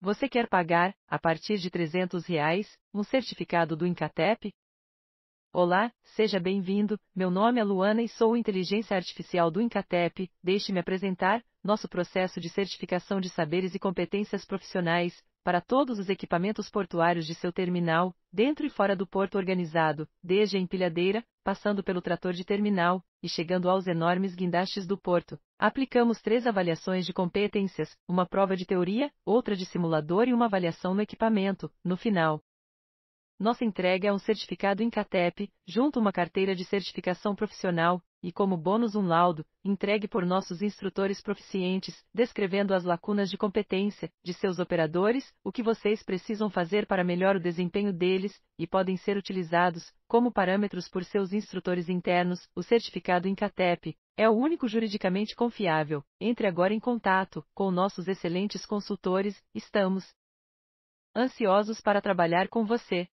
Você quer pagar, a partir de R$ 300, reais, um certificado do Incatep? Olá, seja bem-vindo. Meu nome é Luana e sou inteligência artificial do Incatep. Deixe-me apresentar nosso processo de certificação de saberes e competências profissionais, para todos os equipamentos portuários de seu terminal, dentro e fora do porto organizado, desde a empilhadeira, passando pelo trator de terminal, e chegando aos enormes guindastes do porto. Aplicamos três avaliações de competências, uma prova de teoria, outra de simulador e uma avaliação no equipamento, no final. Nossa entrega é um certificado em CATEP, junto a uma carteira de certificação profissional, e como bônus um laudo, entregue por nossos instrutores proficientes, descrevendo as lacunas de competência de seus operadores, o que vocês precisam fazer para melhor o desempenho deles, e podem ser utilizados como parâmetros por seus instrutores internos. O certificado Incatep é o único juridicamente confiável. Entre agora em contato com nossos excelentes consultores, estamos ansiosos para trabalhar com você.